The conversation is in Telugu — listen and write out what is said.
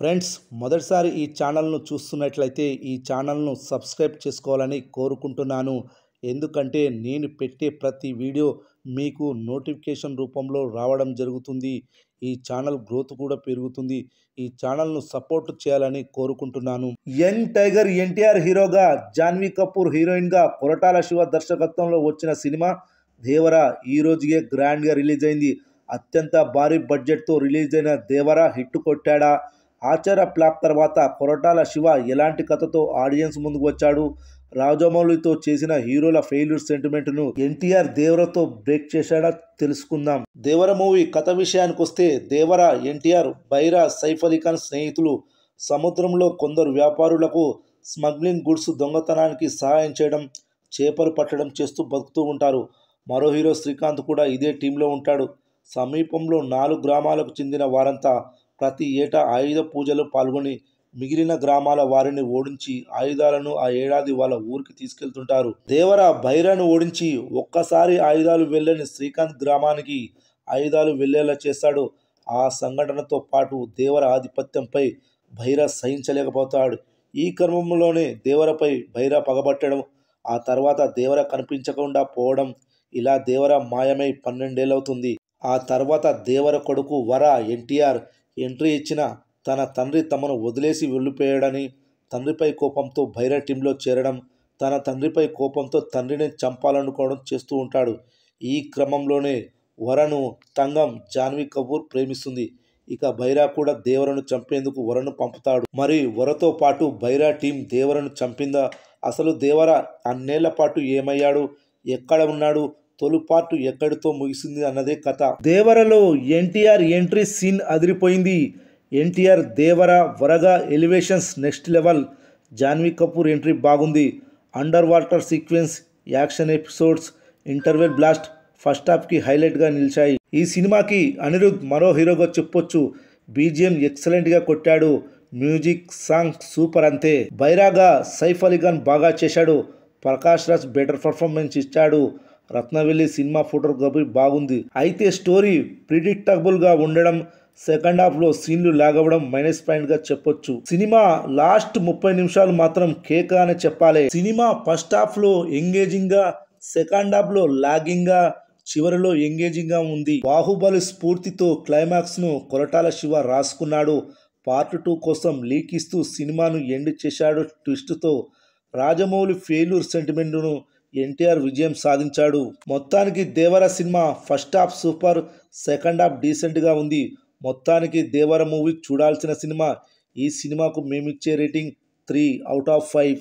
ఫ్రెండ్స్ మొదటిసారి ఈ ఛానల్ను చూస్తున్నట్లయితే ఈ ఛానల్ను సబ్స్క్రైబ్ చేసుకోవాలని కోరుకుంటున్నాను ఎందుకంటే నేను పెట్టే ప్రతి వీడియో మీకు నోటిఫికేషన్ రూపంలో రావడం జరుగుతుంది ఈ ఛానల్ గ్రోత్ కూడా పెరుగుతుంది ఈ ఛానల్ను సపోర్ట్ చేయాలని కోరుకుంటున్నాను యంగ్ టైగర్ ఎన్టీఆర్ హీరోగా జాన్వీ కపూర్ హీరోయిన్గా కొరటాల శివ దర్శకత్వంలో వచ్చిన సినిమా దేవరా ఈరోజుకే గ్రాండ్గా రిలీజ్ అయింది అత్యంత భారీ బడ్జెట్తో రిలీజ్ అయిన దేవరా హిట్ కొట్టాడా ఆచార ఫ్లాప్ తర్వాత కొరటాల శివ ఎలాంటి కథతో ఆడియన్స్ ముందుకు వచ్చాడు రాజమౌళితో చేసిన హీరోల ఫెయిల్యూర్ సెంటిమెంట్ను ఎన్టీఆర్ దేవరతో బ్రేక్ చేశాడా తెలుసుకుందాం దేవర మూవీ కథ విషయానికి వస్తే దేవర ఎన్టీఆర్ బైరా సైఫ్ అలీ ఖాన్ స్నేహితులు సముద్రంలో కొందరు వ్యాపారులకు స్మగ్లింగ్ గుడ్స్ దొంగతనానికి సహాయం చేయడం చేపలు పట్టడం చేస్తూ బతుకుతూ ఉంటారు మరో హీరో శ్రీకాంత్ కూడా ఇదే టీంలో ఉంటాడు సమీపంలో నాలుగు గ్రామాలకు చెందిన వారంతా ప్రతి ఏటా ఆయుధ పూజలు పాల్గొని మిగిలిన గ్రామాల వారిని ఓడించి ఆయుధాలను ఆ ఏడాది వాళ్ళ ఊరికి తీసుకెళ్తుంటారు దేవర బైరాను ఓడించి ఒక్కసారి ఆయుధాలు వెళ్ళని శ్రీకాంత్ గ్రామానికి ఆయుధాలు వెళ్ళేలా చేస్తాడు ఆ సంఘటనతో పాటు దేవర ఆధిపత్యంపై భైర సహించలేకపోతాడు ఈ క్రమంలోనే దేవరపై భైర పగబట్టడం ఆ తర్వాత దేవర కనిపించకుండా పోవడం ఇలా దేవర మాయమై పన్నెండేళ్ళవుతుంది ఆ తర్వాత దేవర కొడుకు వర ఎన్టీఆర్ ఎంట్రీ ఇచ్చిన తన తండ్రి తమను వదిలేసి వెళ్ళిపోయాడని తండ్రిపై కోపంతో భైర టీంలో చేరడం తన తండ్రిపై కోపంతో తండ్రిని చంపాలనుకోవడం చేస్తూ ఉంటాడు ఈ క్రమంలోనే వరను తంగం జాన్వీ కపూర్ ప్రేమిస్తుంది ఇక బైరా కూడా దేవరను చంపేందుకు వరను పంపుతాడు మరి వరతో పాటు బైరా టీం దేవరను చంపిందా అసలు దేవర అన్నేళ్ల పాటు ఏమయ్యాడు ఎక్కడ ఉన్నాడు తొలుపాటు ఎక్కడితో ముగిసింది అన్నదే కథ దేవరలో ఎన్టీఆర్ ఎంట్రీ సీన్ అదిరిపోయింది ఎన్టీఆర్ దేవర వరగ elevations next level Janhvi Kapoor entry బాగుంది under water sequence action episodes interval blast first హాఫ్కి హైలైట్గా నిలిచాయి ఈ సినిమాకి అనిరుద్ మరో హీరోగా చెప్పొచ్చు బీజిఎం ఎక్సలెంట్గా కొట్టాడు మ్యూజిక్ సాంగ్ సూపర్ అంతే బైరాగా సైఫ్ అలీఖాన్ బాగా చేశాడు ప్రకాష్ రాజ్ బెటర్ పర్ఫార్మెన్స్ ఇచ్చాడు రత్నవెల్లి సినిమా ఫోటోగ్రఫీ బాగుంది అయితే స్టోరీ ప్రిడిక్టబుల్గా ఉండడం సెకండ్ హాఫ్ లో సీన్లు లాగవడం మైనస్ పాయింట్ గా చెప్పొచ్చు సినిమా లాస్ట్ ముప్పై నిమిషాలు మాత్రం కేక అని చెప్పాలి సినిమా ఫస్ట్ హాఫ్ లో ఎంగేజింగ్ గా సెకండ్ హాఫ్ లో లాగింగ్ గా చివరిలో ఎంగేజింగ్ గా ఉంది బాహుబలి స్ఫూర్తితో క్లైమాక్స్ ను కొరటాల శివ రాసుకున్నాడు పార్ట్ టూ కోసం లీక్ ఇస్తూ సినిమాను ఎండ్ చేశాడు ట్విస్ట్తో రాజమౌళి ఫెయిల్యూర్ సెంటిమెంట్ను ఎన్టీఆర్ విజయం సాధించాడు మొత్తానికి Devara cinema first half super second half డీసెంట్గా ఉంది మొత్తానికి దేవర మూవీ చూడాల్సిన సినిమా ఈ సినిమాకు మేమిచ్చే rating three out of five